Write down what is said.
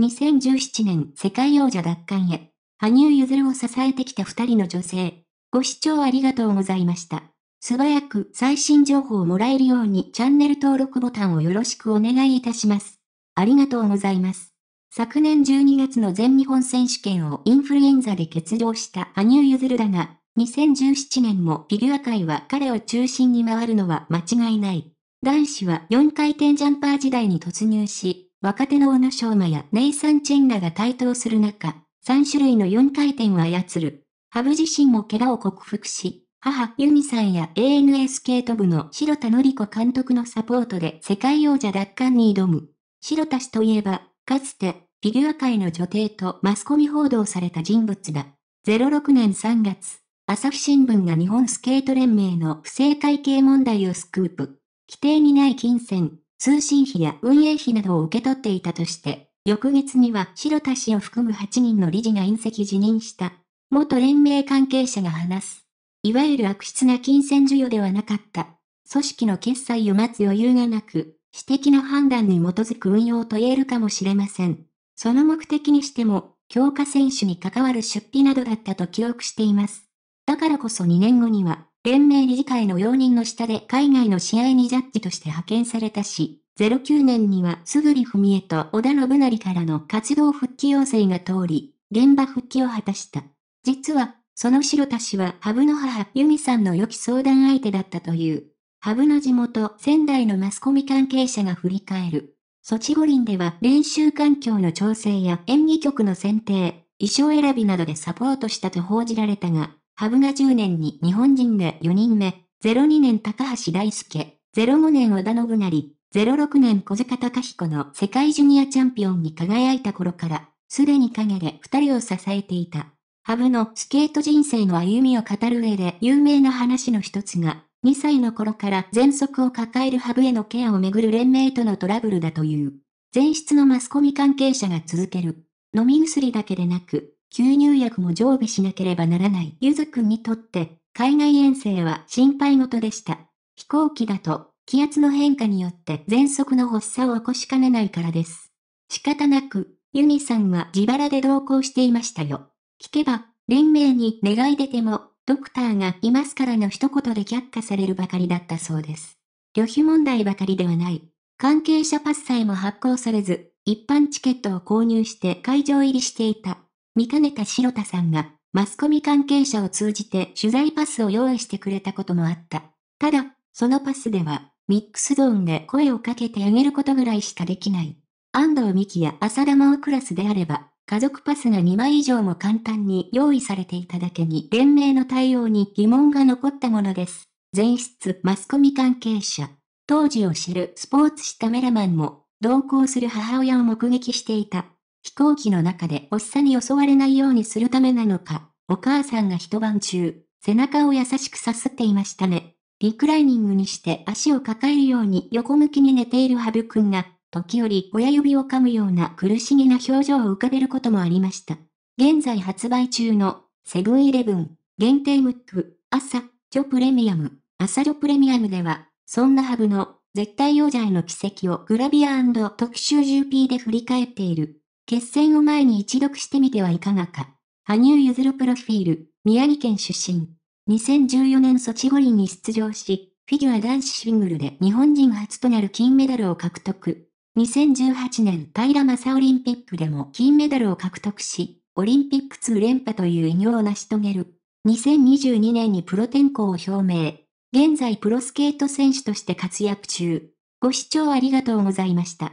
2017年世界王者奪還へ、羽生結弦を支えてきた二人の女性。ご視聴ありがとうございました。素早く最新情報をもらえるようにチャンネル登録ボタンをよろしくお願いいたします。ありがとうございます。昨年12月の全日本選手権をインフルエンザで欠場した羽生結弦だが、2017年もフィギュア界は彼を中心に回るのは間違いない。男子は4回転ジャンパー時代に突入し、若手の小野昌磨やネイサン・チェンらが台頭する中、3種類の4回転を操る。ハブ自身も怪我を克服し、母、ユミさんや ANA スケート部の白田のり子監督のサポートで世界王者奪還に挑む。白田氏といえば、かつて、フィギュア界の女帝とマスコミ報道された人物だ。06年3月、朝日新聞が日本スケート連盟の不正会計問題をスクープ。規定にない金銭、通信費や運営費などを受け取っていたとして、翌月には白田氏を含む8人の理事が隕石辞任した。元連盟関係者が話す。いわゆる悪質な金銭授与ではなかった。組織の決済を待つ余裕がなく、私的な判断に基づく運用と言えるかもしれません。その目的にしても、強化選手に関わる出費などだったと記憶しています。だからこそ2年後には、現名理事会の容認の下で海外の試合にジャッジとして派遣されたし、09年にはすぐり文江と織田信成からの活動復帰要請が通り、現場復帰を果たした。実は、その白田氏はハブの母、由美さんの良き相談相手だったという。ハブの地元、仙台のマスコミ関係者が振り返る。ソチ五輪では練習環境の調整や演技局の選定、衣装選びなどでサポートしたと報じられたが、ハブが10年に日本人で4人目、02年高橋大輔、05年織田信成、06年小塚隆彦の世界ジュニアチャンピオンに輝いた頃から、すでに陰で二人を支えていた。ハブのスケート人生の歩みを語る上で有名な話の一つが、2歳の頃から喘息を抱えるハブへのケアをめぐる連盟とのトラブルだという。前室のマスコミ関係者が続ける。飲み薬だけでなく、吸入薬も常備しなければならないゆずくんにとって、海外遠征は心配事でした。飛行機だと、気圧の変化によって喘息の発作を起こしかねないからです。仕方なく、ユミさんは自腹で同行していましたよ。聞けば、連盟に願い出ても、ドクターがいますからの一言で却下されるばかりだったそうです。旅費問題ばかりではない。関係者パスさえも発行されず、一般チケットを購入して会場入りしていた。見かねた白田さんが、マスコミ関係者を通じて取材パスを用意してくれたこともあった。ただ、そのパスでは、ミックスゾーンで声をかけてあげることぐらいしかできない。安藤美希や浅田真央クラスであれば、家族パスが2枚以上も簡単に用意されていただけに連名の対応に疑問が残ったものです。前室マスコミ関係者。当時を知るスポーツ紙カメラマンも、同行する母親を目撃していた。飛行機の中でおっさんに襲われないようにするためなのか、お母さんが一晩中、背中を優しくさすっていましたね。リクライニングにして足を抱えるように横向きに寝ているハブくんが、時折親指を噛むような苦しげな表情を浮かべることもありました。現在発売中のセブンイレブン限定ムック朝ジョプレミアム朝ジョプレミアムではそんなハブの絶対王者への奇跡をグラビア特集 GP で振り返っている。決戦を前に一読してみてはいかがか。羽生結弦プロフィール、宮城県出身。2014年ソチ五輪に出場し、フィギュア男子シングルで日本人初となる金メダルを獲得。2018年平正オリンピックでも金メダルを獲得し、オリンピック2連覇という偉業を成し遂げる。2022年にプロ転向を表明。現在プロスケート選手として活躍中。ご視聴ありがとうございました。